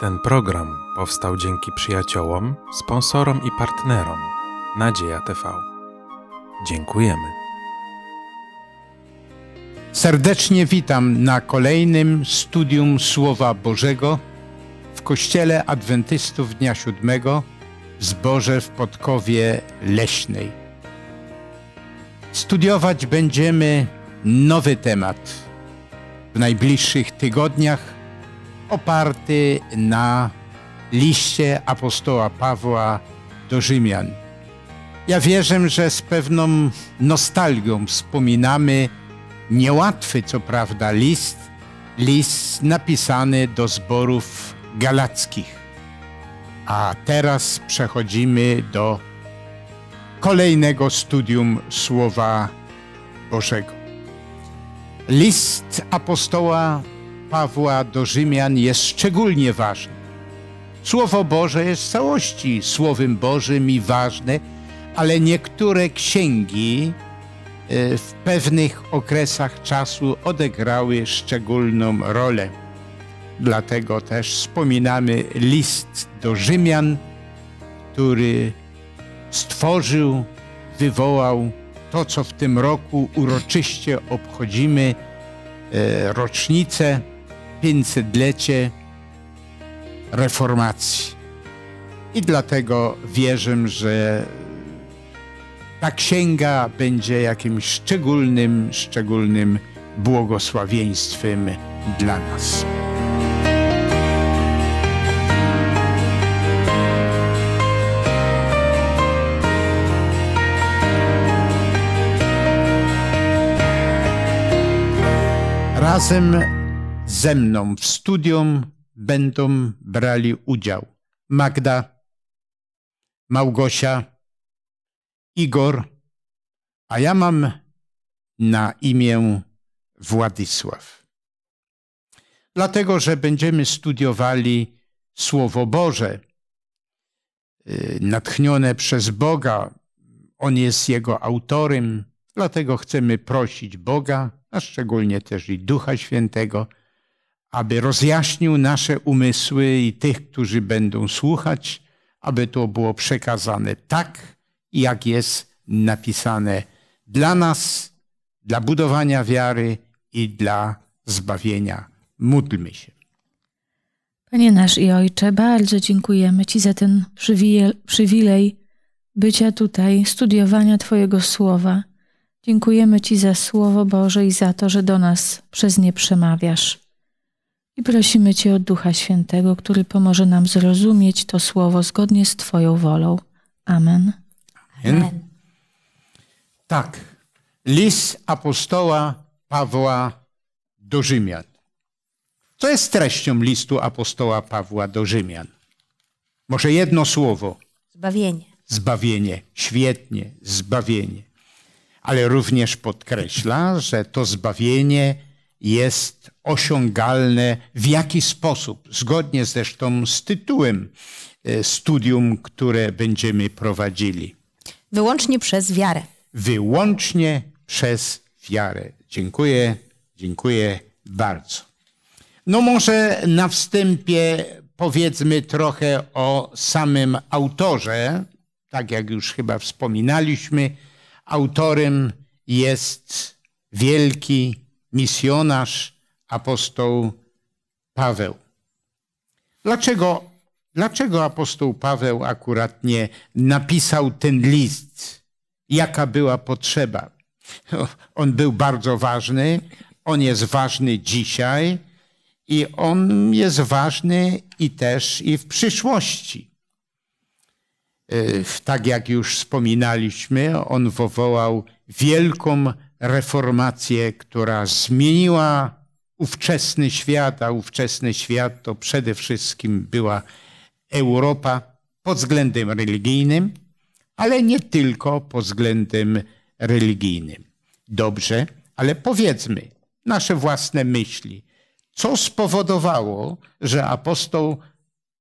Ten program powstał dzięki przyjaciołom, sponsorom i partnerom Nadzieja TV. Dziękujemy. Serdecznie witam na kolejnym studium Słowa Bożego w Kościele Adwentystów Dnia Siódmego w Zborze w Podkowie Leśnej. Studiować będziemy nowy temat w najbliższych tygodniach – oparty na liście apostoła Pawła do Rzymian. Ja wierzę, że z pewną nostalgią wspominamy niełatwy, co prawda, list, list napisany do zborów galackich. A teraz przechodzimy do kolejnego studium Słowa Bożego. List apostoła Pawła do Rzymian jest szczególnie ważne. Słowo Boże jest w całości Słowem Bożym i ważne, ale niektóre księgi e, w pewnych okresach czasu odegrały szczególną rolę. Dlatego też wspominamy list do Rzymian, który stworzył, wywołał to, co w tym roku uroczyście obchodzimy e, rocznicę 500-lecie reformacji. I dlatego wierzę, że ta księga będzie jakimś szczególnym, szczególnym błogosławieństwem dla nas. Razem ze mną w studium będą brali udział Magda, Małgosia, Igor, a ja mam na imię Władysław. Dlatego, że będziemy studiowali Słowo Boże, y, natchnione przez Boga. On jest jego autorem, dlatego chcemy prosić Boga, a szczególnie też i Ducha Świętego, aby rozjaśnił nasze umysły i tych, którzy będą słuchać, aby to było przekazane tak, jak jest napisane dla nas, dla budowania wiary i dla zbawienia. Módlmy się. Panie nasz i Ojcze, bardzo dziękujemy Ci za ten przywilej bycia tutaj, studiowania Twojego słowa. Dziękujemy Ci za Słowo Boże i za to, że do nas przez nie przemawiasz. I prosimy Cię o Ducha Świętego, który pomoże nam zrozumieć to słowo zgodnie z Twoją wolą. Amen. Amen. Tak. List apostoła Pawła do Rzymian. Co jest treścią listu apostoła Pawła do Rzymian? Może jedno słowo. Zbawienie. Zbawienie. Świetnie. Zbawienie. Ale również podkreśla, że to zbawienie jest osiągalne w jaki sposób, zgodnie zresztą z tytułem e, studium, które będziemy prowadzili. Wyłącznie przez wiarę. Wyłącznie przez wiarę. Dziękuję, dziękuję bardzo. No może na wstępie powiedzmy trochę o samym autorze. Tak jak już chyba wspominaliśmy, autorem jest wielki misjonarz, apostoł Paweł. Dlaczego, dlaczego apostoł Paweł akurat nie napisał ten list? Jaka była potrzeba? On był bardzo ważny, on jest ważny dzisiaj i on jest ważny i też i w przyszłości. E, tak jak już wspominaliśmy, on wywołał wielką reformację, która zmieniła ówczesny świat, a ówczesny świat to przede wszystkim była Europa pod względem religijnym, ale nie tylko pod względem religijnym. Dobrze, ale powiedzmy nasze własne myśli. Co spowodowało, że apostoł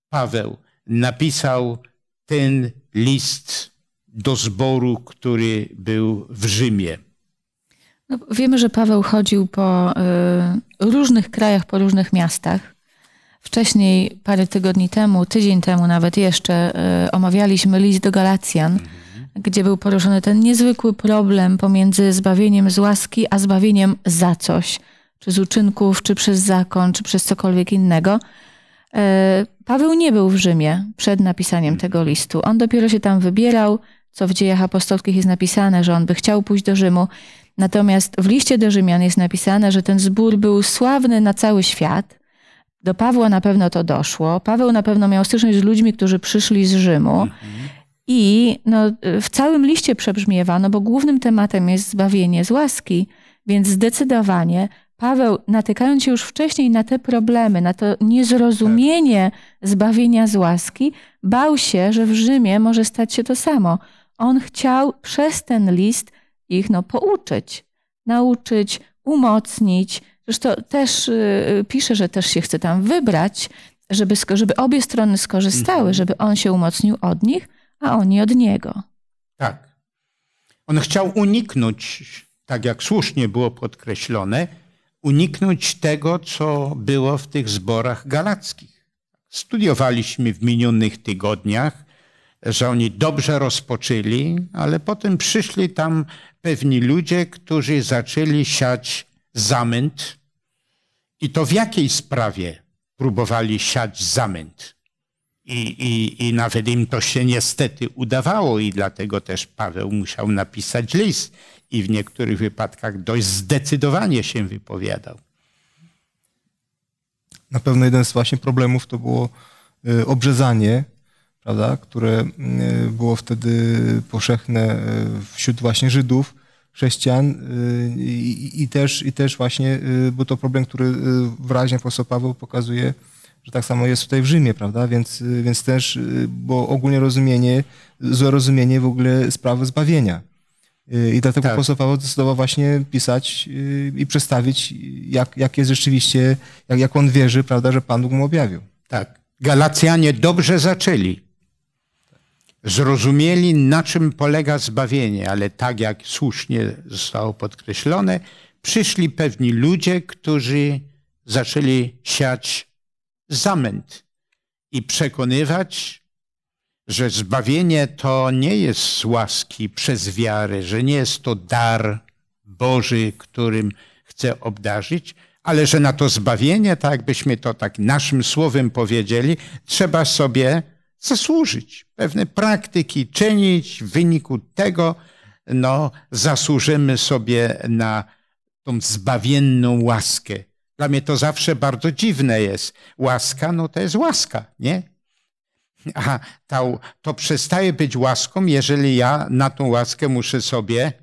Paweł napisał ten list do zboru, który był w Rzymie? No, wiemy, że Paweł chodził po y, różnych krajach, po różnych miastach. Wcześniej, parę tygodni temu, tydzień temu nawet jeszcze, y, omawialiśmy list do Galacjan, mhm. gdzie był poruszony ten niezwykły problem pomiędzy zbawieniem z łaski, a zbawieniem za coś, czy z uczynków, czy przez zakon, czy przez cokolwiek innego. E, Paweł nie był w Rzymie przed napisaniem mhm. tego listu. On dopiero się tam wybierał, co w dziejach apostolskich jest napisane, że on by chciał pójść do Rzymu. Natomiast w liście do Rzymian jest napisane, że ten zbór był sławny na cały świat. Do Pawła na pewno to doszło. Paweł na pewno miał styczność z ludźmi, którzy przyszli z Rzymu. Mhm. I no, w całym liście przebrzmiewa, no bo głównym tematem jest zbawienie z łaski, więc zdecydowanie Paweł, natykając się już wcześniej na te problemy, na to niezrozumienie zbawienia z łaski, bał się, że w Rzymie może stać się to samo. On chciał przez ten list ich no, pouczyć, nauczyć, umocnić. Zresztą też y, y, pisze, że też się chce tam wybrać, żeby, żeby obie strony skorzystały, mhm. żeby on się umocnił od nich, a oni od niego. Tak. On chciał uniknąć, tak jak słusznie było podkreślone, uniknąć tego, co było w tych zborach galackich. Studiowaliśmy w minionych tygodniach że oni dobrze rozpoczęli, ale potem przyszli tam pewni ludzie, którzy zaczęli siać zamęt. I to w jakiej sprawie próbowali siać zamęt? I, i, I nawet im to się niestety udawało, i dlatego też Paweł musiał napisać list i w niektórych wypadkach dość zdecydowanie się wypowiadał. Na pewno jeden z właśnie problemów to było y, obrzezanie prawda, które mm, e, było wtedy powszechne e, wśród właśnie Żydów, chrześcijan e, i, i, też, i też właśnie był to problem, który wyraźnie profesor Paweł pokazuje, że tak samo jest tutaj w Rzymie, prawda, więc, więc też, bo ogólnie rozumienie, złe rozumienie w ogóle sprawy zbawienia. I dlatego tak. apostoł Paweł zdecydował właśnie pisać i przedstawić, jak, jak jest rzeczywiście, jak, jak on wierzy, prawda, że Pan Bóg mu objawił. Tak. Galacjanie dobrze zaczęli zrozumieli, na czym polega zbawienie, ale tak jak słusznie zostało podkreślone, przyszli pewni ludzie, którzy zaczęli siać zamęt i przekonywać, że zbawienie to nie jest z łaski przez wiarę, że nie jest to dar Boży, którym chce obdarzyć, ale że na to zbawienie, tak byśmy to tak naszym słowem powiedzieli, trzeba sobie zasłużyć pewne praktyki czynić. W wyniku tego no, zasłużymy sobie na tą zbawienną łaskę. Dla mnie to zawsze bardzo dziwne jest. Łaska, no to jest łaska, nie? A to, to przestaje być łaską, jeżeli ja na tą łaskę muszę sobie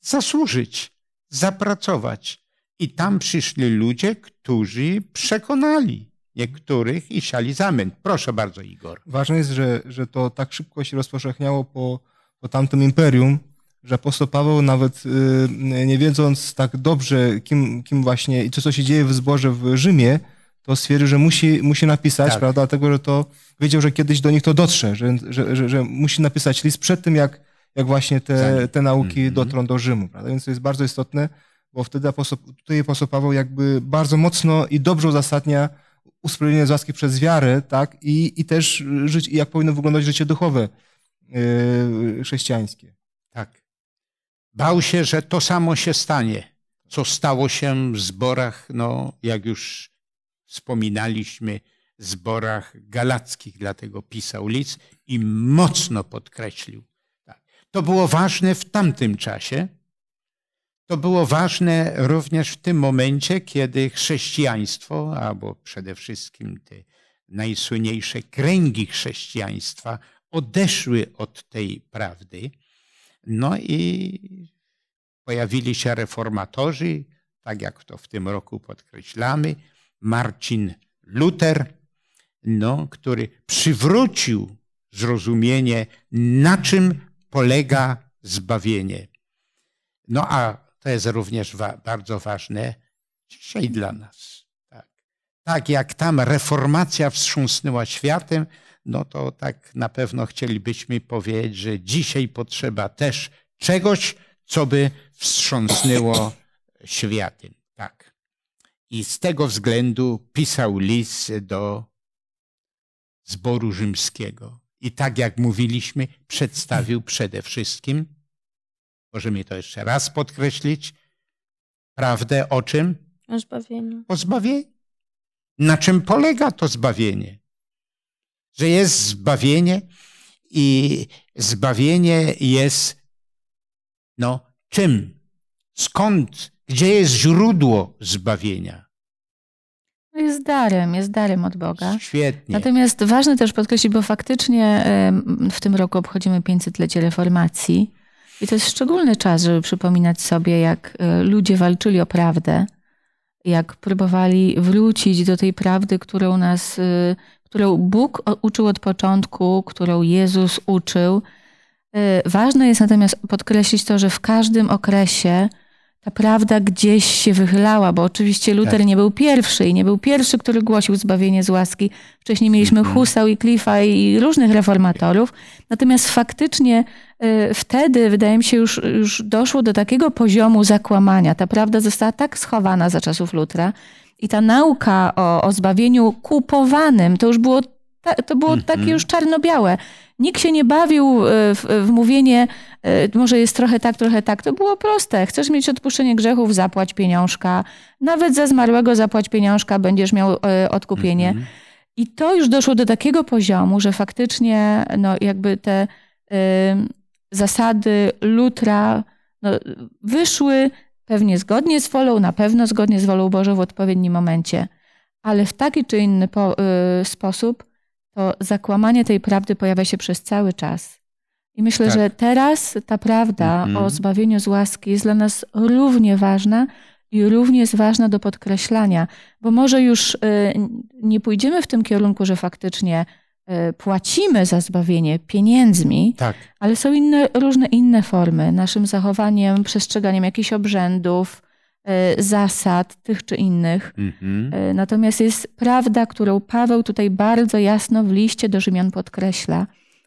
zasłużyć, zapracować. I tam przyszli ludzie, którzy przekonali niektórych i siali zamęt. Proszę bardzo, Igor. Ważne jest, że, że to tak szybko się rozpowszechniało po, po tamtym imperium, że apostoł Paweł nawet y, nie wiedząc tak dobrze, kim, kim właśnie i co, co się dzieje w zborze w Rzymie, to stwierdził, że musi, musi napisać, tak. prawda? Dlatego, że to wiedział, że kiedyś do nich to dotrze, że, że, że, że musi napisać list przed tym, jak, jak właśnie te, te nauki mm -hmm. dotrą do Rzymu, prawda? Więc to jest bardzo istotne, bo wtedy apostoł, tutaj apostoł Paweł jakby bardzo mocno i dobrze uzasadnia usprawiedliwienie z łaski przez wiarę, tak? I, i też żyć, jak powinno wyglądać życie duchowe yy, chrześcijańskie. Tak. Bał się, że to samo się stanie, co stało się w zborach, no jak już wspominaliśmy, zborach galackich, dlatego pisał list i mocno podkreślił. Tak. To było ważne w tamtym czasie, to było ważne również w tym momencie, kiedy chrześcijaństwo, albo przede wszystkim te najsłynniejsze kręgi chrześcijaństwa, odeszły od tej prawdy. No i pojawili się reformatorzy, tak jak to w tym roku podkreślamy, Marcin Luther, no, który przywrócił zrozumienie, na czym polega zbawienie. No a to jest również wa bardzo ważne dzisiaj dla nas. Tak. tak jak tam reformacja wstrząsnęła światem, no to tak na pewno chcielibyśmy powiedzieć, że dzisiaj potrzeba też czegoś, co by wstrząsnęło światem. Tak. I z tego względu pisał list do zboru rzymskiego. I tak jak mówiliśmy, przedstawił przede wszystkim możemy to jeszcze raz podkreślić, prawdę o czym? O zbawieniu. O zbawieniu. Na czym polega to zbawienie? Że jest zbawienie i zbawienie jest, no, czym? Skąd? Gdzie jest źródło zbawienia? No jest darem, jest darem od Boga. Świetnie. Natomiast ważne też podkreślić, bo faktycznie w tym roku obchodzimy 500-lecie reformacji. I to jest szczególny czas, żeby przypominać sobie, jak e, ludzie walczyli o prawdę, jak próbowali wrócić do tej prawdy, którą nas, e, którą Bóg uczył od początku, którą Jezus uczył. E, ważne jest natomiast podkreślić to, że w każdym okresie ta prawda gdzieś się wychylała, bo oczywiście Luther tak. nie był pierwszy i nie był pierwszy, który głosił zbawienie z łaski. Wcześniej mieliśmy mhm. Husał i Cliffa i różnych reformatorów. Natomiast faktycznie y, wtedy, wydaje mi się, już, już doszło do takiego poziomu zakłamania. Ta prawda została tak schowana za czasów Lutra i ta nauka o, o zbawieniu kupowanym, to już było ta, to było mm -hmm. takie już czarno-białe. Nikt się nie bawił e, w, w, mówienie, e, może jest trochę tak, trochę tak. To było proste. Chcesz mieć odpuszczenie grzechów, zapłać pieniążka. Nawet za zmarłego zapłać pieniążka, będziesz miał e, odkupienie. Mm -hmm. I to już doszło do takiego poziomu, że faktycznie no, jakby te y, zasady Lutra no, wyszły pewnie zgodnie z wolą, na pewno zgodnie z wolą Bożą w odpowiednim momencie, ale w taki czy inny po, y, sposób, to zakłamanie tej prawdy pojawia się przez cały czas. I myślę, tak. że teraz ta prawda mm -hmm. o zbawieniu z łaski jest dla nas równie ważna i równie jest ważna do podkreślania, bo może już y, nie pójdziemy w tym kierunku, że faktycznie y, płacimy za zbawienie pieniędzmi, tak. ale są inne, różne inne formy, naszym zachowaniem, przestrzeganiem jakichś obrzędów, E, zasad tych czy innych. Mhm. E, natomiast jest prawda, którą Paweł tutaj bardzo jasno w liście do Rzymian podkreśla.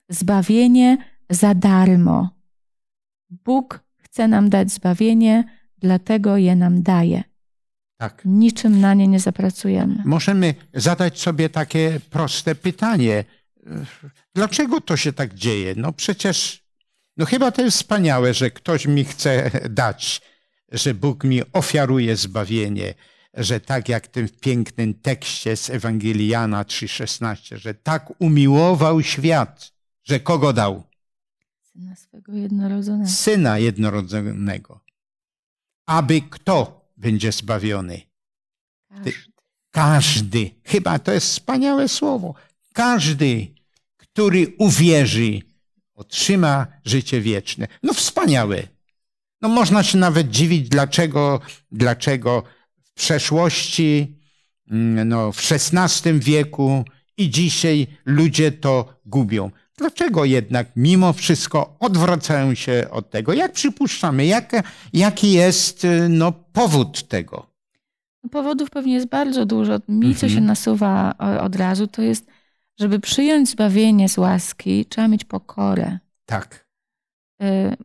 Zbawienie za darmo. Bóg chce nam dać zbawienie, dlatego je nam daje. Tak. Niczym na nie nie zapracujemy. Możemy zadać sobie takie proste pytanie. Dlaczego to się tak dzieje? No przecież, no chyba to jest wspaniałe, że ktoś mi chce dać że Bóg mi ofiaruje zbawienie, że tak jak w tym pięknym tekście z Ewangeliana 3,16, że tak umiłował świat, że kogo dał? Syna swego jednorodzonego. Syna jednorodzonego. Aby kto będzie zbawiony? Każdy. Każdy. Chyba to jest wspaniałe słowo. Każdy, który uwierzy, otrzyma życie wieczne. No wspaniałe. No można się nawet dziwić, dlaczego, dlaczego w przeszłości, mm, no, w XVI wieku i dzisiaj ludzie to gubią. Dlaczego jednak mimo wszystko odwracają się od tego? Jak przypuszczamy, jak, jaki jest no, powód tego? No, powodów pewnie jest bardzo dużo. Mi, co się mhm. nasuwa od razu, to jest, żeby przyjąć zbawienie z łaski, trzeba mieć pokorę. Tak. Y,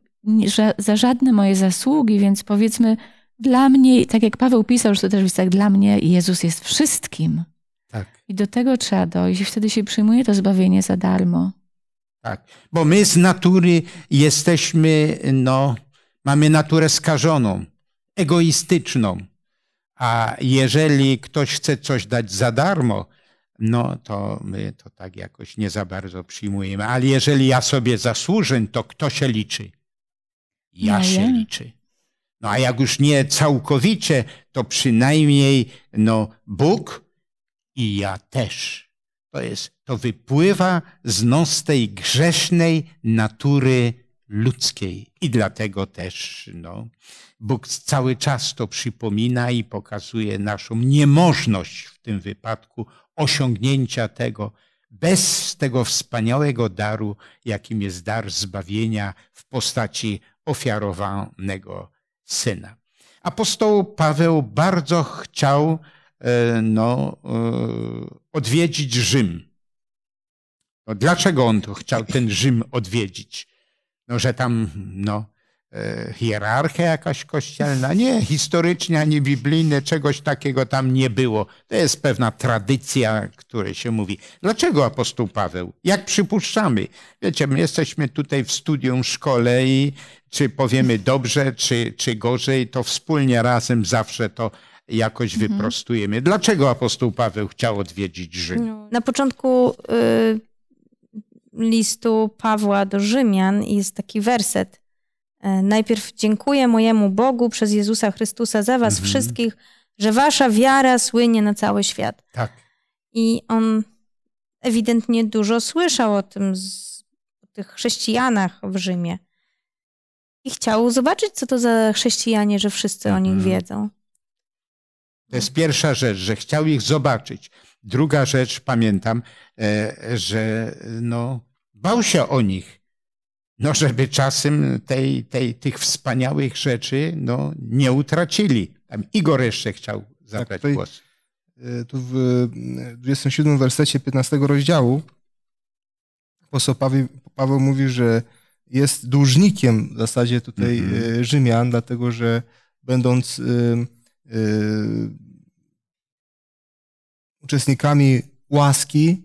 że za żadne moje zasługi, więc powiedzmy, dla mnie, tak jak Paweł pisał, że to też jest tak, dla mnie Jezus jest wszystkim. Tak. I do tego trzeba dojść, jeśli wtedy się przyjmuje to zbawienie za darmo. Tak, bo my z natury jesteśmy, no, mamy naturę skażoną, egoistyczną. A jeżeli ktoś chce coś dać za darmo, no to my to tak jakoś nie za bardzo przyjmujemy. Ale jeżeli ja sobie zasłużę, to kto się liczy? ja się liczy. No a jak już nie całkowicie, to przynajmniej no, Bóg i ja też. To jest, to wypływa z nostej grzesznej natury ludzkiej. I dlatego też no, Bóg cały czas to przypomina i pokazuje naszą niemożność w tym wypadku osiągnięcia tego bez tego wspaniałego daru, jakim jest dar zbawienia w postaci ofiarowanego syna. Apostoł Paweł bardzo chciał e, no, e, odwiedzić Rzym. No, dlaczego on to chciał ten Rzym odwiedzić? No, że tam no, e, hierarchia jakaś kościelna? Nie, historycznie ani biblijne czegoś takiego tam nie było. To jest pewna tradycja, której się mówi. Dlaczego apostoł Paweł? Jak przypuszczamy? Wiecie, my jesteśmy tutaj w studium, szkole i czy powiemy dobrze, czy, czy gorzej, to wspólnie razem zawsze to jakoś mhm. wyprostujemy. Dlaczego apostoł Paweł chciał odwiedzić Rzym? No, na początku y, listu Pawła do Rzymian jest taki werset. E, najpierw dziękuję mojemu Bogu przez Jezusa Chrystusa za was mhm. wszystkich, że wasza wiara słynie na cały świat. Tak. I on ewidentnie dużo słyszał o tym, z, o tych chrześcijanach w Rzymie i chciał zobaczyć, co to za chrześcijanie, że wszyscy o nich mhm. wiedzą. To jest pierwsza rzecz, że chciał ich zobaczyć. Druga rzecz, pamiętam, e, że no, bał się o nich, no, żeby czasem tej, tej, tych wspaniałych rzeczy no, nie utracili. Tam Igor jeszcze chciał zabrać tak, tutaj, głos. E, tu w 27 e, wersecie 15 rozdziału apostoł Paweł, Paweł mówi, że jest dłużnikiem w zasadzie tutaj mm Rzymian, dlatego że będąc y, y, uczestnikami łaski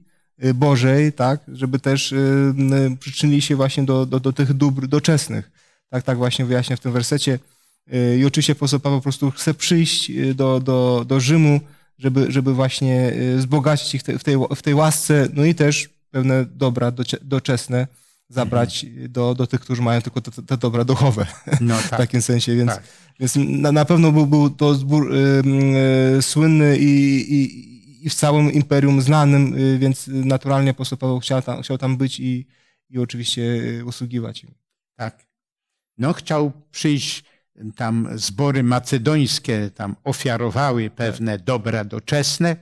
Bożej, tak, żeby też y, przyczynili się właśnie do, do, do, tych dóbr doczesnych. Tak, tak właśnie wyjaśnia w tym wersecie. I oczywiście apostoł Paweł po prostu chce przyjść do, do, do Rzymu, żeby, żeby właśnie wzbogacić ich w tej, w tej łasce, no i też pewne dobra doczesne zabrać do, do tych, którzy mają tylko te, te dobra duchowe. No, tak. w takim sensie, więc, tak. więc na, na pewno był, był to zbór y, słynny i, i, i, w całym imperium znanym, y, więc naturalnie postępował Paweł chciał tam, chciał tam być i, i oczywiście y, usługiwać im. Tak. No chciał przyjść, tam zbory macedońskie tam ofiarowały tak. pewne dobra doczesne,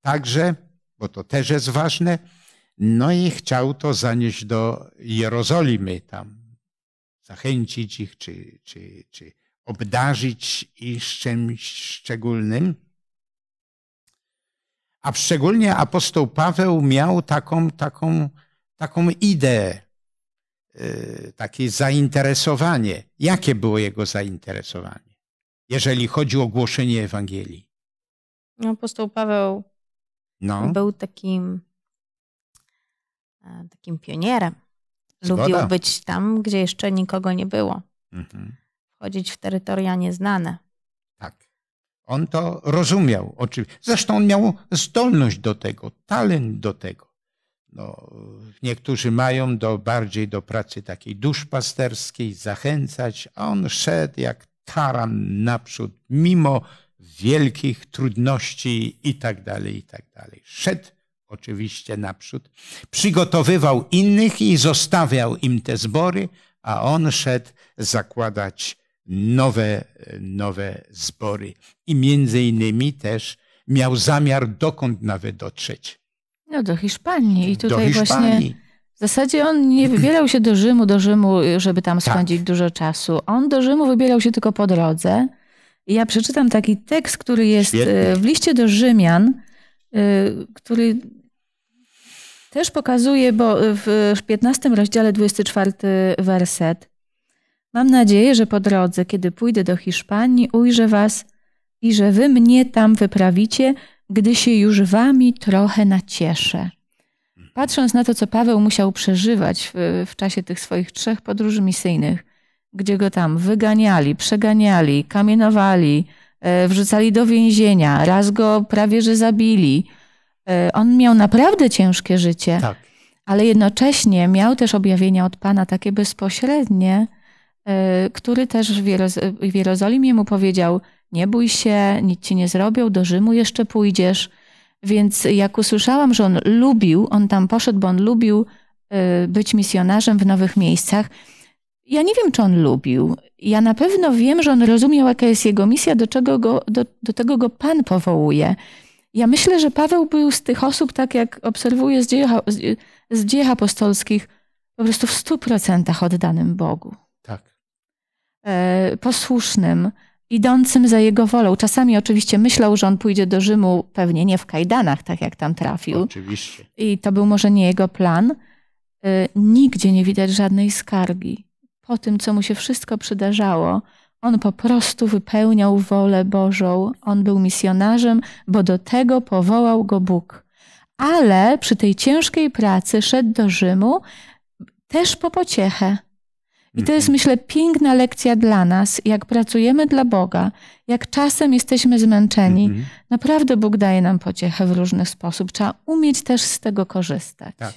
także, bo to też jest ważne, no i chciał to zanieść do Jerozolimy, tam zachęcić ich, czy, czy, czy obdarzyć ich czymś szczególnym. A szczególnie apostoł Paweł miał taką, taką, taką ideę, y, takie zainteresowanie. Jakie było jego zainteresowanie, jeżeli chodzi o głoszenie Ewangelii? Apostoł Paweł no. był takim E, takim pionierem. Zgoda. Lubił być tam, gdzie jeszcze nikogo nie było. Mhm. Wchodzić w terytoria nieznane. Tak. On to rozumiał. Oczywiście. Zresztą on miał zdolność do tego, talent do tego. No, niektórzy mają do, bardziej do pracy takiej duszpasterskiej, zachęcać, a on szedł jak taran naprzód, mimo wielkich trudności i tak dalej, i tak dalej. Szedł oczywiście naprzód, przygotowywał innych i zostawiał im te zbory, a on szedł zakładać nowe, nowe zbory. I między innymi też miał zamiar dokąd nawet dotrzeć. No do Hiszpanii. I tutaj Hiszpanii. właśnie w zasadzie on nie wybierał się do Rzymu, do Rzymu, żeby tam tak. spędzić tak. dużo czasu. On do Rzymu wybierał się tylko po drodze. I ja przeczytam taki tekst, który jest Świetnie. Y, w liście do Rzymian, y, który też pokazuje, bo w 15 rozdziale 24 werset. Mam nadzieję, że po drodze, kiedy pójdę do Hiszpanii, ujrzę was i że wy mnie tam wyprawicie, gdy się już wami trochę nacieszę. Patrząc na to, co Paweł musiał przeżywać w, w czasie tych swoich trzech podróży misyjnych, gdzie go tam wyganiali, przeganiali, kamienowali, e, wrzucali do więzienia, raz go prawie że zabili – E, on miał naprawdę ciężkie życie, tak. ale jednocześnie miał też objawienia od Pana takie bezpośrednie, e, który też w, Jerozolimie mu powiedział: Nie bój się, nic ci nie zrobią, do Rzymu jeszcze pójdziesz. Więc jak usłyszałam, że on lubił, on tam poszedł, bo on lubił e, być misjonarzem w nowych miejscach. Ja nie wiem, czy on lubił. Ja na pewno wiem, że on rozumiał, jaka jest jego misja, do, czego go, do, do tego go Pan powołuje. Ja myślę, że Paweł był z tych osób, tak jak obserwuję z dziejach z apostolskich, po prostu w stu procentach oddanym Bogu. Tak. E, posłusznym, idącym za jego wolą. Czasami oczywiście myślał, że on pójdzie do Rzymu pewnie nie w kajdanach, tak jak tam trafił. Oczywiście. I to był może nie jego plan. E, nigdzie nie widać żadnej skargi. Po tym, co mu się wszystko przydarzało, on po prostu wypełniał wolę Bożą. On był misjonarzem, bo do tego powołał go Bóg. Ale przy tej ciężkiej pracy szedł do Rzymu też po pociechę. I to jest, mhm. myślę, piękna lekcja dla nas, jak pracujemy dla Boga, jak czasem jesteśmy zmęczeni. Mm -hmm. Naprawdę Bóg daje nam pociechę w różny sposób. Trzeba umieć też z tego korzystać. Tak.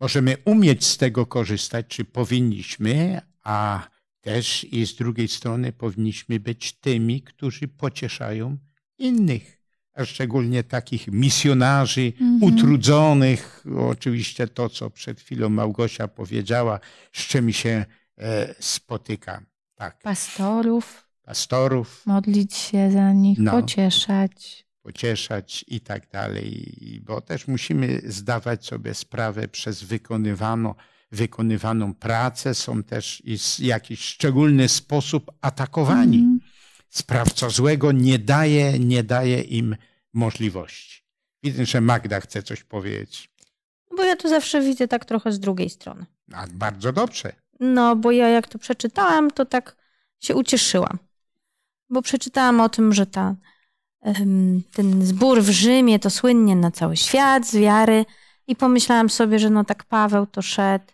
Możemy umieć z tego korzystać, czy powinniśmy, a też i z drugiej strony powinniśmy być tymi, którzy pocieszają innych, a szczególnie takich misjonarzy mm -hmm. utrudzonych. Oczywiście to, co przed chwilą Małgosia powiedziała, z czym się e, spotykam. Tak. Pastorów. Pastorów. Modlić się za nich, no. pocieszać pocieszać i tak dalej, bo też musimy zdawać sobie sprawę przez wykonywano wykonywaną pracę, są też w jakiś szczególny sposób atakowani. Mm. Sprawca złego nie daje, nie daje im możliwości. Widzę, że Magda chce coś powiedzieć. No bo ja to zawsze widzę tak trochę z drugiej strony. A bardzo dobrze. No, bo ja jak to przeczytałam, to tak się ucieszyłam. Bo przeczytałam o tym, że ta, ten zbór w Rzymie to słynnie na cały świat z wiary. I pomyślałam sobie, że no tak Paweł to szedł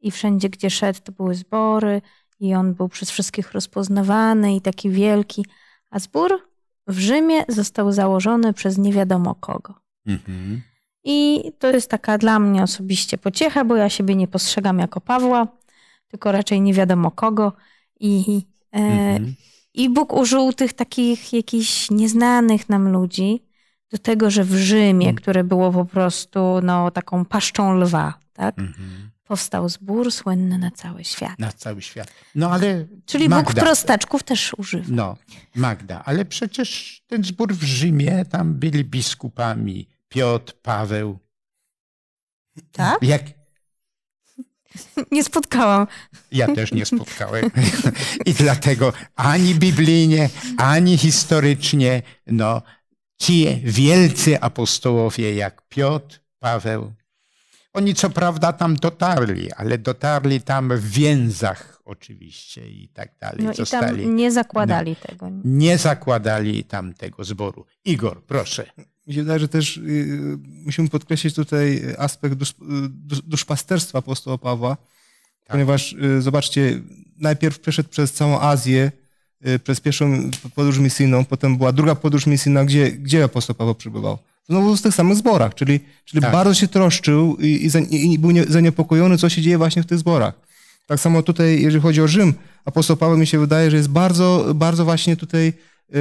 i wszędzie, gdzie szedł, to były zbory i on był przez wszystkich rozpoznawany i taki wielki. A zbór w Rzymie został założony przez nie wiadomo kogo. Mhm. I to jest taka dla mnie osobiście pociecha, bo ja siebie nie postrzegam jako Pawła, tylko raczej nie wiadomo kogo. I, e, mhm. i Bóg użył tych takich jakichś nieznanych nam ludzi do tego, że w Rzymie, mhm. które było po prostu no, taką paszczą lwa, tak? Mhm powstał zbór słynny na cały świat. Na cały świat. No ale Czyli Magda, Bóg prostaczków też używa. No, Magda, ale przecież ten zbór w Rzymie, tam byli biskupami Piotr, Paweł. Tak? Jak... Nie spotkałam. Ja też nie spotkałem. I dlatego ani biblijnie, ani historycznie, no, ci wielcy apostołowie jak Piotr, Paweł, oni co prawda tam dotarli, ale dotarli tam w więzach oczywiście i tak dalej. No Zostali, i tam nie zakładali no, tego. Nie zakładali tam tego zboru. Igor, proszę. Mi się wydaje, że też y, y, musimy podkreślić tutaj aspekt dusz, y, dusz, duszpasterstwa apostoła Pawła, tak. ponieważ zobaczcie, najpierw przeszedł przez całą Azję, przez pierwszą podróż misyjną, potem była druga podróż misyjna, gdzie, gdzie apostoł Paweł przebywał? znowu w tych samych zborach, czyli, czyli tak. bardzo się troszczył i, i, i był nie, zaniepokojony, co się dzieje właśnie w tych zborach. Tak samo tutaj, jeżeli chodzi o Rzym, apostoł Paweł mi się wydaje, że jest bardzo, bardzo właśnie tutaj y,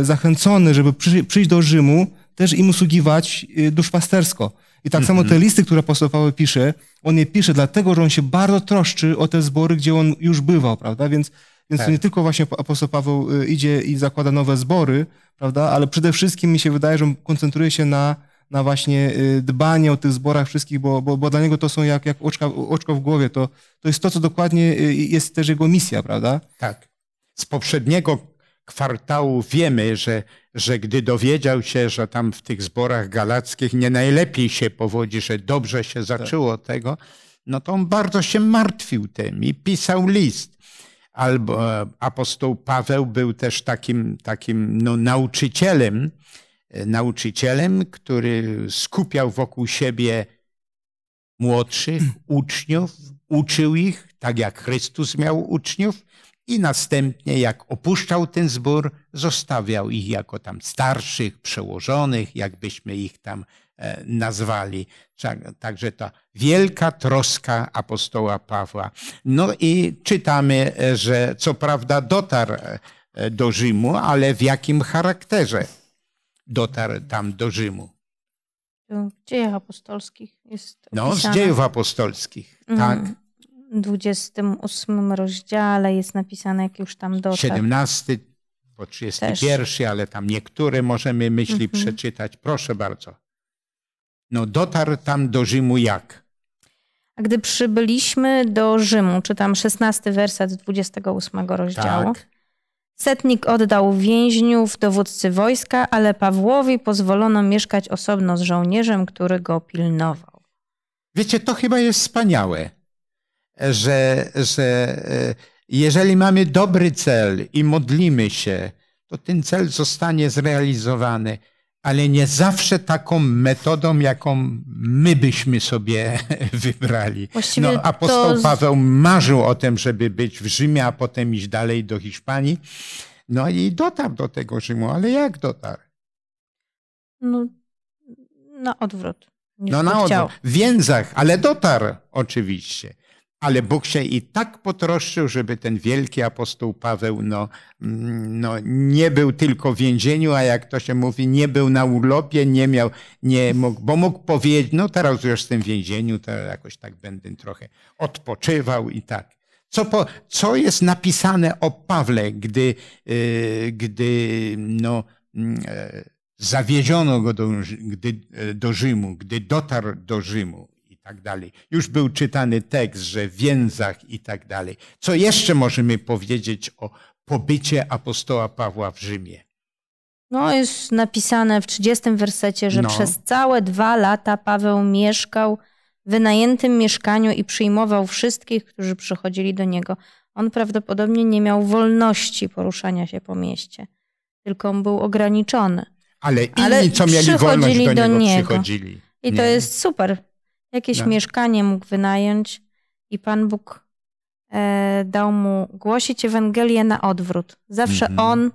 y, zachęcony, żeby przy, przyjść do Rzymu, też im usługiwać y, duszpastersko. I tak mm -hmm. samo te mhm. listy, które apostoł Paweł pisze, on je pisze dlatego, że on się bardzo troszczy o te zbory, gdzie on już bywał, prawda? Więc więc tak. nie tylko właśnie apostoł Paweł y, idzie i zakłada nowe zbory, prawda? Ale przede wszystkim mi się wydaje, że koncentruje się na, na właśnie y, dbanie o tych zborach wszystkich, bo, bo, bo dla niego to są jak, jak oczka, oczko w głowie. To, to jest to, co dokładnie y, jest też jego misja, prawda? Tak. Z poprzedniego kwartału wiemy, że, że gdy dowiedział się, że tam w tych zborach galackich nie najlepiej się powodzi, że dobrze się tak. zaczęło tak. tego, no to on bardzo się martwił tym i pisał list albo e, apostoł Paweł był też takim, takim no, nauczycielem, e, nauczycielem, który skupiał wokół siebie młodszych uczniów, uczył ich, tak jak Chrystus miał uczniów, i następnie, jak opuszczał ten zbór, zostawiał ich jako tam starszych, przełożonych, jakbyśmy ich tam e, nazwali. Także ta wielka troska apostoła Pawła. No i czytamy, e, że co prawda dotarł e, do Rzymu, ale w jakim charakterze dotarł tam do Rzymu? W dziejach apostolskich jest. Opisane. No, z dziejów apostolskich, mm. tak. 28 rozdziale jest napisane, jak już tam dotarł. 17 po 31, ale tam niektóre możemy myśli mhm. przeczytać. Proszę bardzo. No dotarł tam do Rzymu jak? A gdy przybyliśmy do Rzymu, czytam 16 werset 28 rozdziału. Tak. Setnik oddał więźniów dowódcy wojska, ale Pawłowi pozwolono mieszkać osobno z żołnierzem, który go pilnował. Wiecie, to chyba jest wspaniałe że, że e, jeżeli mamy dobry cel i modlimy się, to ten cel zostanie zrealizowany, ale nie zawsze taką metodą, jaką my byśmy sobie wybrali. no, apostoł to... Paweł marzył o tym, żeby być w Rzymie, a potem iść dalej do Hiszpanii. No i dotarł do tego Rzymu, ale jak dotarł? No, na odwrót. Nie no na odwrót. W Więzach, ale dotarł oczywiście ale Bóg się i tak potroszczył, żeby ten wielki apostoł Paweł no, mm, no, nie był tylko w więzieniu, a jak to się mówi, nie był na urlopie, nie miał, nie mógł, bo mógł powiedzieć, no teraz już w tym więzieniu, to jakoś tak będę trochę odpoczywał i tak. Co, po, co jest napisane o Pawle, gdy, yy, gdy no, yy, go do, gdy, e, do Rzymu, gdy dotarł do Rzymu? tak dalej. Już był czytany tekst, że w więzach i tak dalej. Co jeszcze możemy powiedzieć o pobycie apostoła Pawła w Rzymie? No, jest napisane w 30 wersecie, że no. przez całe dwa lata Paweł mieszkał w wynajętym mieszkaniu i przyjmował wszystkich, którzy przychodzili do niego. On prawdopodobnie nie miał wolności poruszania się po mieście, tylko on był ograniczony. Ale inni, Ale co mieli wolność do, do niego, niego, przychodzili. I nie. to jest super. Jakieś tak. mieszkanie mógł wynająć i Pan Bóg e, dał mu głosić Ewangelię na odwrót. Zawsze mhm. on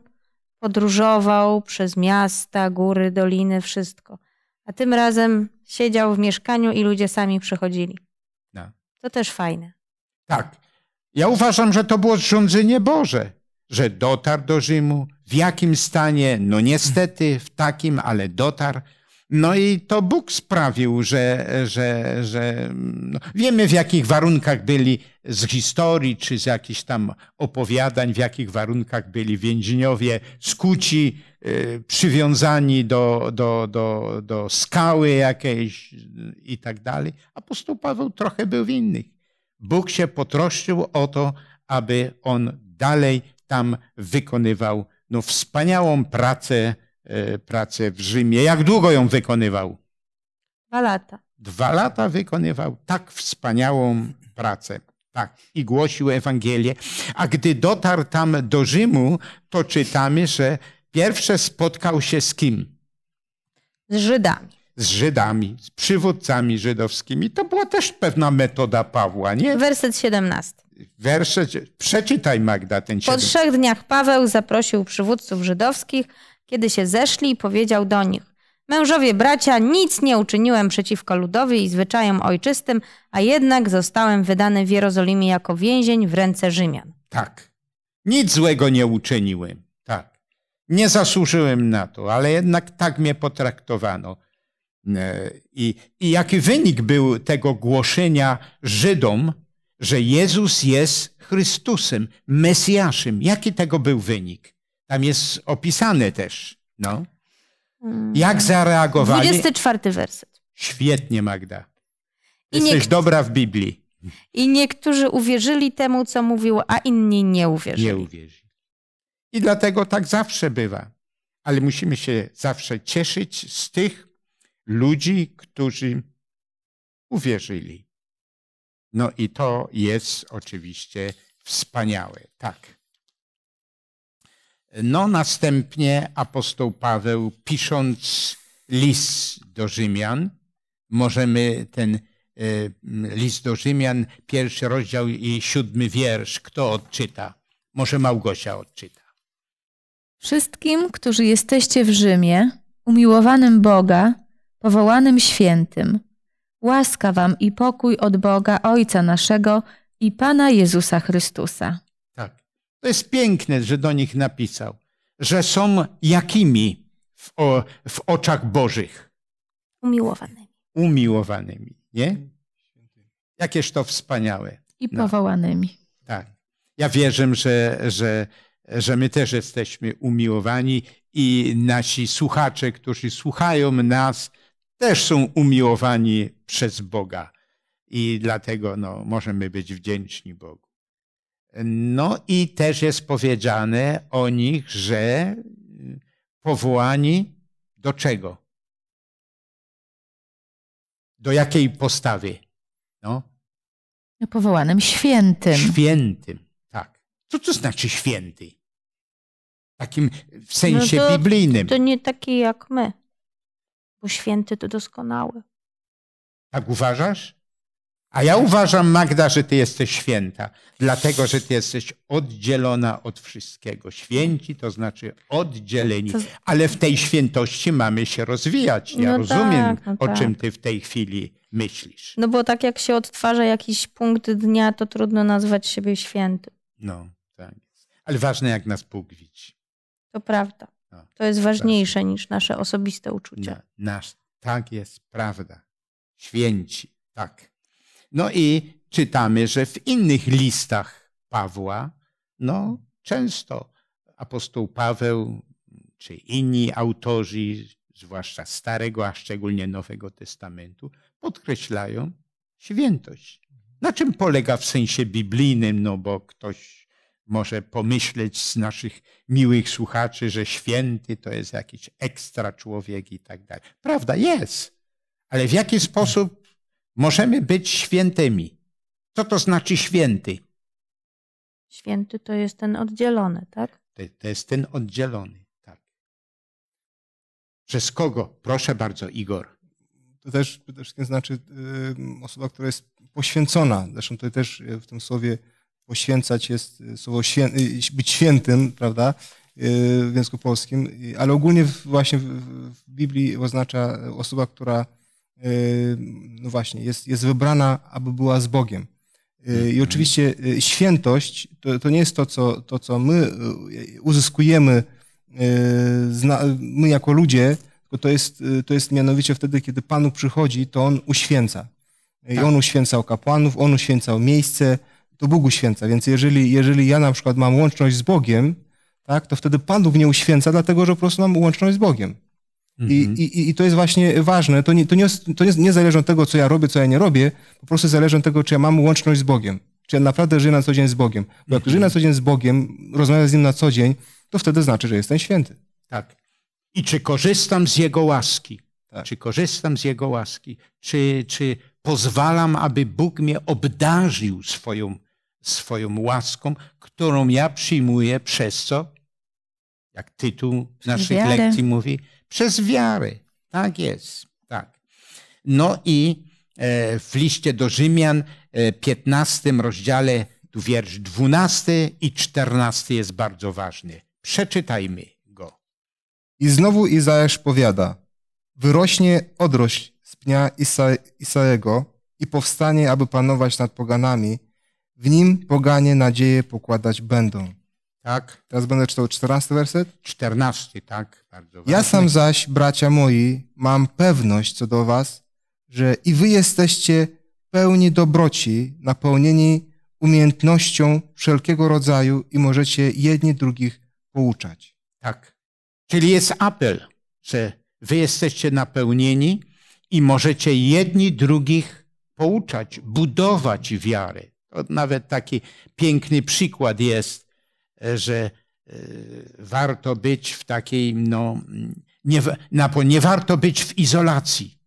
podróżował przez miasta, góry, doliny, wszystko. A tym razem siedział w mieszkaniu i ludzie sami przychodzili. No. To też fajne. Tak. Ja uważam, że to było rządzenie Boże, że dotarł do Rzymu. W jakim stanie? No niestety w takim, ale dotarł. No i to Bóg sprawił, że, że, że no, wiemy w jakich warunkach byli z historii czy z jakichś tam opowiadań, w jakich warunkach byli więźniowie skuci, y, przywiązani do, do, do, do skały jakiejś y, i tak dalej. Apostoł Paweł trochę był winny. Bóg się potroszczył o to, aby on dalej tam wykonywał no, wspaniałą pracę E, pracę w Rzymie. Jak długo ją wykonywał? Dwa lata. Dwa lata wykonywał tak wspaniałą pracę. Tak, i głosił Ewangelię. A gdy dotarł tam do Rzymu, to czytamy, że pierwsze spotkał się z kim? Z Żydami. Z Żydami, z przywódcami żydowskimi. To była też pewna metoda Pawła, nie? Werset 17. Werset, przeczytaj Magda ten 17. Po trzech dniach Paweł zaprosił przywódców żydowskich, kiedy się zeszli, powiedział do nich: Mężowie bracia, nic nie uczyniłem przeciwko ludowi i zwyczajom ojczystym, a jednak zostałem wydany w Jerozolimie jako więzień w ręce Rzymian. Tak. Nic złego nie uczyniłem. Tak. Nie zasłużyłem na to, ale jednak tak mnie potraktowano. E, I, i jaki wynik był tego głoszenia Żydom, że Jezus jest Chrystusem, Mesjaszem? Jaki tego był wynik? Tam jest opisane też. No. Mm. Jak zareagowali? 24 werset. Świetnie, Magda. Jesteś dobra w Biblii. I niektórzy uwierzyli temu, co mówił, a inni nie uwierzyli. Nie uwierzyli. I dlatego tak zawsze bywa. Ale musimy się zawsze cieszyć z tych ludzi, którzy uwierzyli. No i to jest oczywiście wspaniałe. Tak. No, następnie apostoł Paweł, pisząc list do Rzymian, możemy ten e, list do Rzymian, pierwszy rozdział i siódmy wiersz, kto odczyta? Może Małgosia odczyta. Wszystkim, którzy jesteście w Rzymie, umiłowanym Boga, powołanym świętym, łaska wam i pokój od Boga Ojca naszego i Pana Jezusa Chrystusa. To jest piękne, że do nich napisał, że są jakimi w, o, w oczach Bożych? Umiłowanymi. Umiłowanymi, nie? Jakież to wspaniałe. I no. powołanymi. No, tak. Ja wierzę, że, że, że my też jesteśmy umiłowani i nasi słuchacze, którzy słuchają nas, też są umiłowani przez Boga. I dlatego no, możemy być wdzięczni Bogu. No i też jest powiedziane o nich, że y, powołani do czego? Do jakiej postawy? No. no. Powołanym świętym. Świętym, tak. Co to znaczy święty? Takim w sensie no to, biblijnym. To nie taki jak my, bo święty to doskonały. Tak uważasz? A ja uważam, Magda, że ty jesteś święta, dlatego że ty jesteś oddzielona od wszystkiego. Święci to znaczy oddzieleni, ale w tej świętości mamy się rozwijać. Ja no rozumiem, tak, no o tak. czym ty w tej chwili myślisz. No bo tak jak się odtwarza jakiś punkt dnia, to trudno nazwać siebie świętym. No, tak jest. Ale ważne, jak nas Bóg widzi. To prawda. No, to jest ważniejsze niż nasze osobiste uczucia. nasz, tak jest, prawda. Święci, tak. No i czytamy, że w innych listach Pawła, no często apostoł Paweł czy inni autorzy, zwłaszcza Starego, a szczególnie Nowego Testamentu, podkreślają świętość. Na czym polega w sensie biblijnym, no bo ktoś może pomyśleć z naszych miłych słuchaczy, że święty to jest jakiś ekstra człowiek i tak dalej. Prawda jest, ale w jaki sposób Możemy być świętymi. Co to znaczy święty? Święty to jest ten oddzielony, tak? To, to jest ten oddzielony, tak. Przez kogo? Proszę bardzo, Igor. To też przede wszystkim znaczy y, osoba, która jest poświęcona. Zresztą tutaj też y, w tym słowie poświęcać jest y, słowo świę, być świętym, prawda? w języku polskim, ale ogólnie właśnie w, Biblii oznacza osoba, która Y, no właśnie, jest, jest wybrana, aby była z Bogiem. Y, I mhm. oczywiście y, świętość to, to nie jest to co, to, co my uzyskujemy, my jako ludzie, tylko to jest, to jest mianowicie wtedy, kiedy Panu przychodzi, to On uświęca. I tak. On uświęcał kapłanów, On uświęcał miejsce, to Bóg uświęca. Więc jeżeli, jeżeli ja na przykład mam łączność z Bogiem, tak, to wtedy Panów nie mnie uświęca, dlatego że po prostu mam łączność z Bogiem. Mhm. I, i, I to jest właśnie ważne. To, nie, to, nie, to nie, nie zależy od tego, co ja robię, co ja nie robię, po prostu zależy od tego, czy ja mam łączność z Bogiem. Czy ja naprawdę żyję na co dzień z Bogiem. Bo jak mhm. żyję na co dzień z Bogiem, rozmawiam z Nim na co dzień, to wtedy znaczy, że jestem święty. Tak. I czy korzystam z Jego łaski? Tak. Czy korzystam z Jego łaski? Czy, czy pozwalam, aby Bóg mnie obdarzył swoją, swoją łaską, którą ja przyjmuję przez co? Jak tytuł naszych lekcji mówi, przez wiarę. Tak jest. Tak. No i e, w liście do Rzymian, 15 e, rozdziale, tu wiersz 12 i 14 jest bardzo ważny. Przeczytajmy go. I znowu Izajasz powiada: Wyrośnie odrość z pnia Isa Isajego i powstanie, aby panować nad poganami, w nim poganie nadzieję pokładać będą. Tak. Teraz będę czytał czternasty werset? Czternasty, tak. Bardzo ja sam zaś, bracia moi, mam pewność co do was, że i wy jesteście pełni dobroci, napełnieni umiejętnością wszelkiego rodzaju i możecie jedni drugich pouczać. Tak. Czyli jest apel, że wy jesteście napełnieni i możecie jedni drugich pouczać, budować wiary. To nawet taki piękny przykład jest E, że e, warto być w takiej, no, nie, nie warto być w izolacji,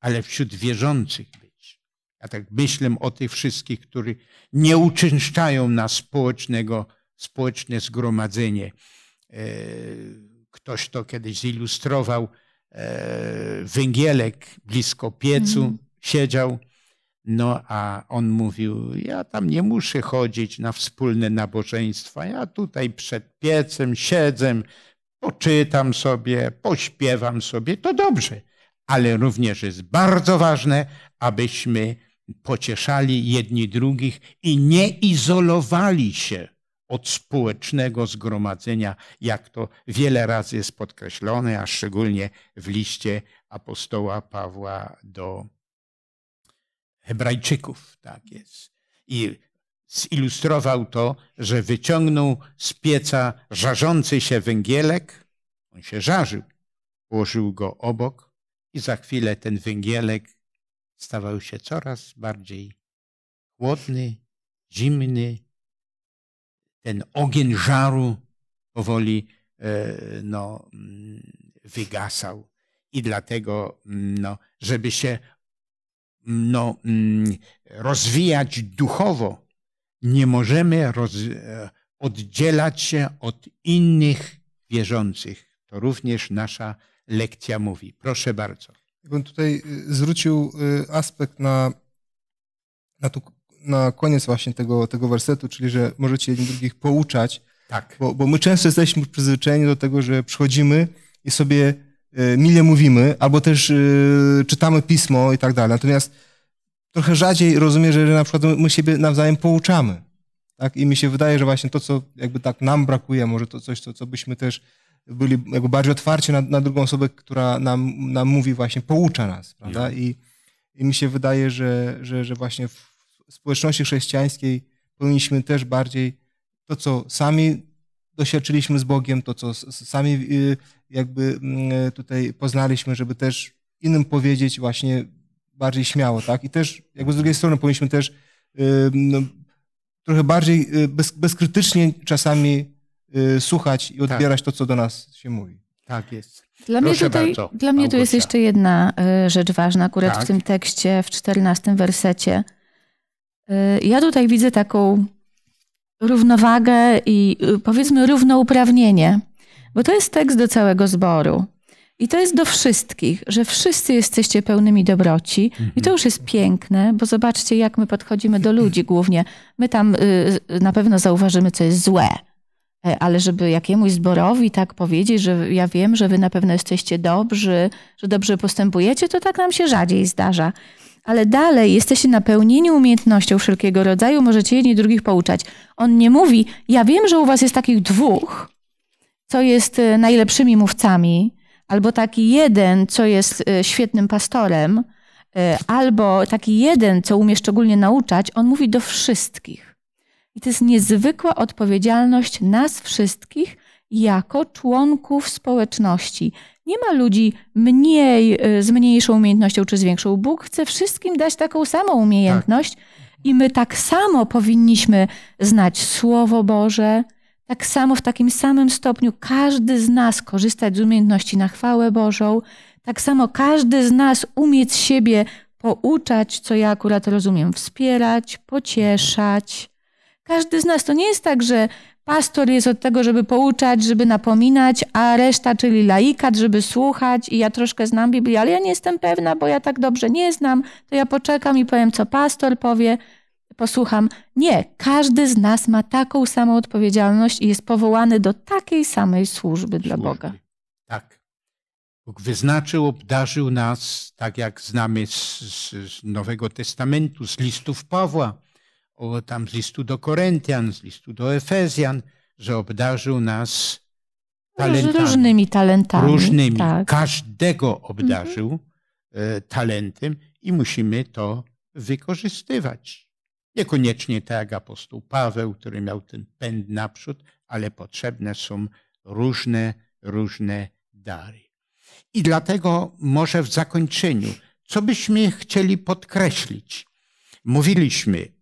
ale wśród wierzących być. Ja tak myślę o tych wszystkich, którzy nie uczęszczają na społecznego, społeczne zgromadzenie. E, ktoś to kiedyś zilustrował, węgielek blisko piecu mm. siedział no a on mówił: Ja tam nie muszę chodzić na wspólne nabożeństwa. Ja tutaj przed piecem siedzę, poczytam sobie, pośpiewam sobie. To dobrze, ale również jest bardzo ważne, abyśmy pocieszali jedni drugich i nie izolowali się od społecznego zgromadzenia, jak to wiele razy jest podkreślone, a szczególnie w liście apostoła Pawła do Hebrajczyków, tak jest. I zilustrował to, że wyciągnął z pieca żarzący się węgielek. On się żarzył. Położył go obok i za chwilę ten węgielek stawał się coraz bardziej chłodny, zimny. Ten ogień żaru powoli e, no, mm, wygasał. I dlatego, mm, no, żeby się no, mm, rozwijać duchowo, nie możemy roz, e, oddzielać się od innych wierzących. To również nasza lekcja mówi. Proszę bardzo. bym tutaj y, zwrócił y, aspekt na, na, tu, na koniec właśnie tego, tego wersetu, czyli że możecie jedni drugich pouczać. Tak. Bo, bo my często jesteśmy przyzwyczajeni do tego, że przychodzimy i sobie Y, mile mówimy, albo też y, czytamy pismo i tak dalej. Natomiast trochę rzadziej rozumiem, że na przykład my siebie nawzajem pouczamy. Tak? I mi się wydaje, że właśnie to, co jakby tak nam brakuje, może to coś, co, co byśmy też byli jakby bardziej otwarci na, na drugą osobę, która nam, nam mówi właśnie, poucza nas, prawda? I, I mi się wydaje, że, że, że właśnie w społeczności chrześcijańskiej powinniśmy też bardziej to, co sami doświadczyliśmy z Bogiem, to co sami y, jakby mm, e, tutaj poznaliśmy, żeby też innym powiedzieć właśnie bardziej śmiało, tak? I też jakby z drugiej strony powinniśmy też y, no, trochę bardziej y, bez, bezkrytycznie czasami słuchać i tak. odbierać tak. to, co do nas się mówi. Tak jest. Dla Proszę mnie, tutaj, bardzo, dla mnie tu jest jeszcze jedna rzecz ważna, akurat tak. w tym tekście, w czternastym wersecie. Ja tutaj widzę taką równowagę i y, powiedzmy równouprawnienie, bo to jest tekst do całego zboru. I to jest do wszystkich, że wszyscy jesteście pełnymi dobroci. I to już jest piękne, bo zobaczcie, jak my podchodzimy do ludzi głównie. My tam y, y, na pewno zauważymy, co jest złe. E, ale żeby jakiemuś zborowi tak powiedzieć, że ja wiem, że wy na pewno jesteście dobrzy, że dobrze postępujecie, to tak nam się rzadziej zdarza ale dalej jesteście napełnieni umiejętnością wszelkiego rodzaju, możecie jedni drugich pouczać. On nie mówi, ja wiem, że u was jest takich dwóch, co jest e, najlepszymi mówcami, albo taki jeden, co jest e, świetnym pastorem, e, albo taki jeden, co umie szczególnie nauczać. On mówi do wszystkich. I to jest niezwykła odpowiedzialność nas wszystkich jako członków społeczności. Nie ma ludzi mniej, y, z mniejszą umiejętnością czy z większą. Bóg chce wszystkim dać taką samą umiejętność tak. i my tak samo powinniśmy znać Słowo Boże, tak samo w takim samym stopniu każdy z nas korzystać z umiejętności na chwałę Bożą, tak samo każdy z nas umieć siebie pouczać, co ja akurat rozumiem, wspierać, pocieszać. Każdy z nas to nie jest tak, że Pastor jest od tego, żeby pouczać, żeby napominać, a reszta, czyli laikat, żeby słuchać. I ja troszkę znam Biblię, ale ja nie jestem pewna, bo ja tak dobrze nie znam, to ja poczekam i powiem, co pastor powie, posłucham. Nie, każdy z nas ma taką samą odpowiedzialność i jest powołany do takiej samej służby, dla Boga. Tak. Bóg wyznaczył, obdarzył nas, tak jak znamy z, z Nowego Testamentu, z listów Pawła o, tam z listu do Koryntian, z listu do Efezjan, że obdarzył nas no, talentami. Różnymi talentami. Różnymi. Tak. Każdego mhm. obdarzył mhm. talentem i musimy to wykorzystywać. Niekoniecznie tak jak apostoł Paweł, który miał ten pęd naprzód, ale potrzebne są różne, różne dary. I dlatego może w zakończeniu, co byśmy chcieli podkreślić? Mówiliśmy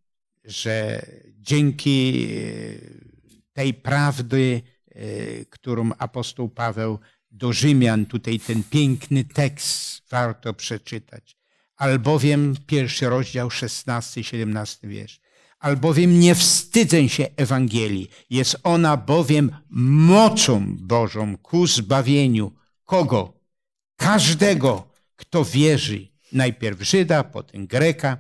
że dzięki e, tej prawdy, e, którą apostoł Paweł do Rzymian, tutaj ten piękny tekst warto przeczytać, albowiem pierwszy rozdział, 16-17 wiersz. Albowiem nie wstydzę się Ewangelii, jest ona bowiem mocą Bożą ku zbawieniu. Kogo? Każdego, kto wierzy. Najpierw Żyda, potem Greka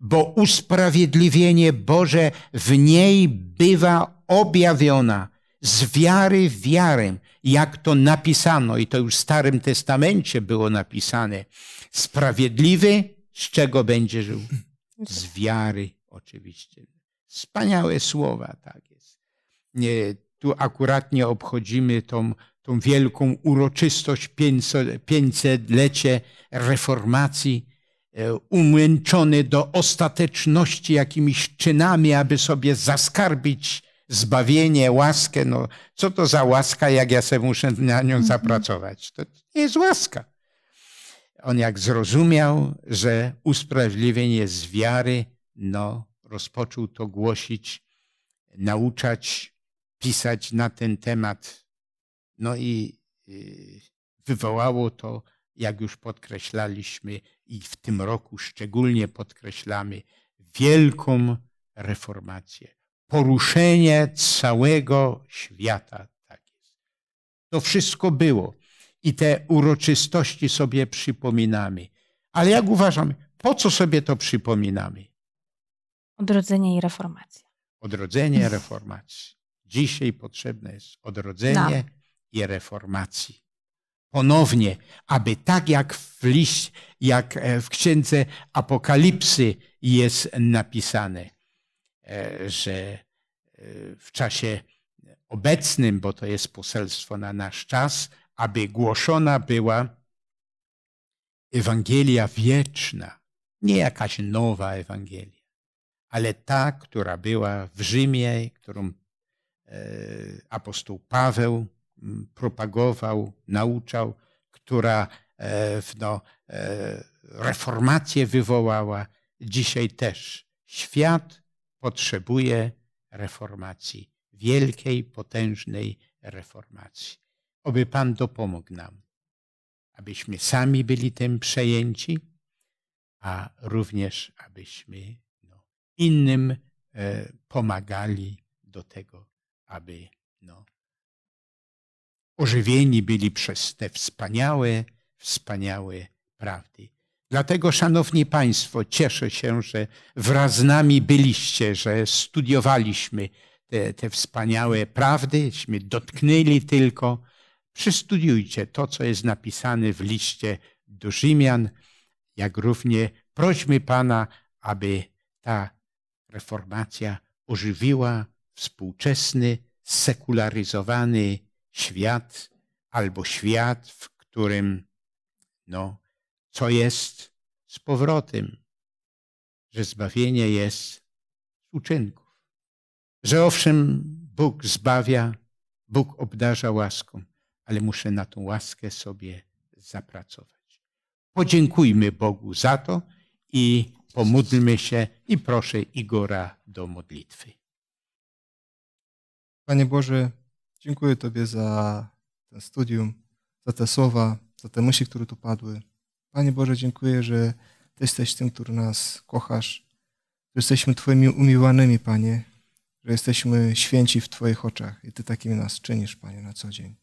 bo usprawiedliwienie Boże w niej bywa objawiona z wiary w wiarę, jak to napisano, i to już w Starym Testamencie było napisane. Sprawiedliwy z czego będzie żył? Z wiary, oczywiście. Wspaniałe słowa, tak jest. Nie, tu akuratnie obchodzimy tą, tą wielką uroczystość 500-lecie reformacji E, umęczony do ostateczności jakimiś czynami, aby sobie zaskarbić zbawienie, łaskę. No, co to za łaska, jak ja sobie muszę na nią mhm. zapracować? To nie jest łaska. On jak zrozumiał, że usprawiedliwienie z wiary, no, rozpoczął to głosić, nauczać, pisać na ten temat. No i y, wywołało to jak już podkreślaliśmy i w tym roku szczególnie podkreślamy, wielką reformację, poruszenie całego świata. Tak jest. To wszystko było i te uroczystości sobie przypominamy. Ale jak uważamy, po co sobie to przypominamy? Odrodzenie i reformacja. Odrodzenie reformacji. Dzisiaj potrzebne jest odrodzenie no. i reformacji ponownie, aby tak jak w, liść, jak e, w księdze Apokalipsy jest napisane, e, że e, w czasie obecnym, bo to jest poselstwo na nasz czas, aby głoszona była Ewangelia wieczna, nie jakaś nowa Ewangelia, ale ta, która była w Rzymie, którą apostoł Paweł propagował, nauczał, która e, no, e, reformację wywołała. Dzisiaj też świat potrzebuje reformacji, wielkiej, potężnej reformacji. Oby Pan dopomógł nam, abyśmy sami byli tym przejęci, a również abyśmy no, innym e, pomagali do tego, aby no, ożywieni byli przez te wspaniałe, wspaniałe prawdy. Dlatego, szanowni państwo, cieszę się, że wraz z nami byliście, że studiowaliśmy te, te wspaniałe prawdyśmy dotknęli tylko. Przystudiujcie to, co jest napisane w liście do Rzymian, jak również. prośmy Pana, aby ta reformacja ożywiła współczesny, sekularyzowany świat albo świat, w którym no, co jest z powrotem, że zbawienie jest z uczynków. Że owszem, Bóg zbawia, Bóg obdarza łaską, ale muszę na tą łaskę sobie zapracować. Podziękujmy Bogu za to i pomódlmy się i proszę Igora do modlitwy. Panie Boże, Dziękuję Tobie za ten studium, za te słowa, za te myśli, które tu padły. Panie Boże, dziękuję, że Ty jesteś tym, który nas kochasz, że jesteśmy Twoimi umiłanymi, Panie, że jesteśmy święci w Twoich oczach i Ty takimi nas czynisz, Panie, na co dzień.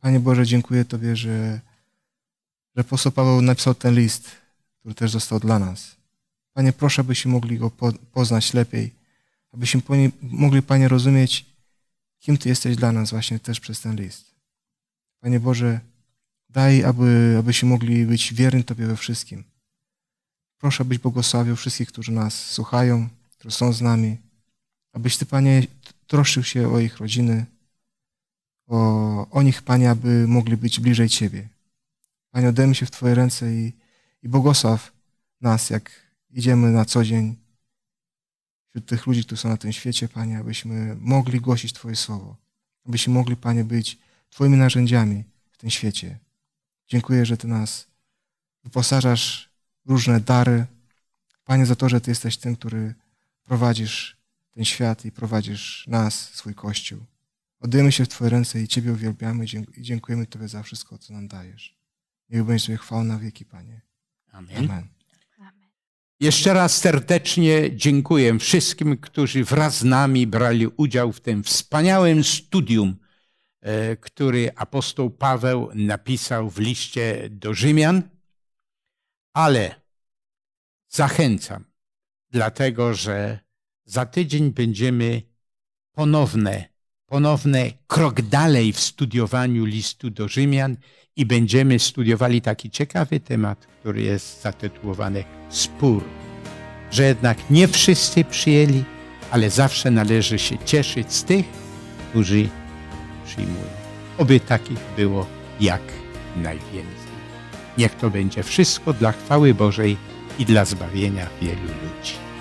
Panie Boże, dziękuję Tobie, że, że apostoł Paweł napisał ten list, który też został dla nas. Panie, proszę, abyśmy mogli go poznać lepiej, abyśmy mogli, Panie, rozumieć, kim Ty jesteś dla nas właśnie też przez ten list. Panie Boże, daj, aby, abyśmy mogli być wierni Tobie we wszystkim. Proszę, abyś błogosławił wszystkich, którzy nas słuchają, którzy są z nami, abyś Ty, Panie, troszczył się o ich rodziny, o, o nich, Panie, aby mogli być bliżej Ciebie. Panie, oddajmy się w Twoje ręce i, i błogosław nas, jak idziemy na co dzień wśród tych ludzi, którzy są na tym świecie, Panie, abyśmy mogli głosić Twoje słowo, abyśmy mogli, Panie, być Twoimi narzędziami w tym świecie. Dziękuję, że Ty nas wyposażasz różne dary. Panie, za to, że Ty jesteś tym, który prowadzisz ten świat i prowadzisz nas, swój Kościół. Oddajemy się w Twoje ręce i Ciebie uwielbiamy i dziękujemy Tobie za wszystko, co nam dajesz. Niech będzie Twoja chwała na wieki, Panie. Amen. Amen. Jeszcze raz serdecznie dziękuję wszystkim, którzy wraz z nami brali udział w tym wspaniałym studium, e, który apostoł Paweł napisał w liście do Rzymian, ale zachęcam, dlatego że za tydzień będziemy ponowne, ponowne krok dalej w studiowaniu listu do Rzymian i będziemy studiowali taki ciekawy temat, który jest zatytułowany Spór. Że jednak nie wszyscy przyjęli, ale zawsze należy się cieszyć z tych, którzy przyjmują. Oby takich było jak najwięcej. Niech to będzie wszystko dla chwały Bożej i dla zbawienia wielu ludzi.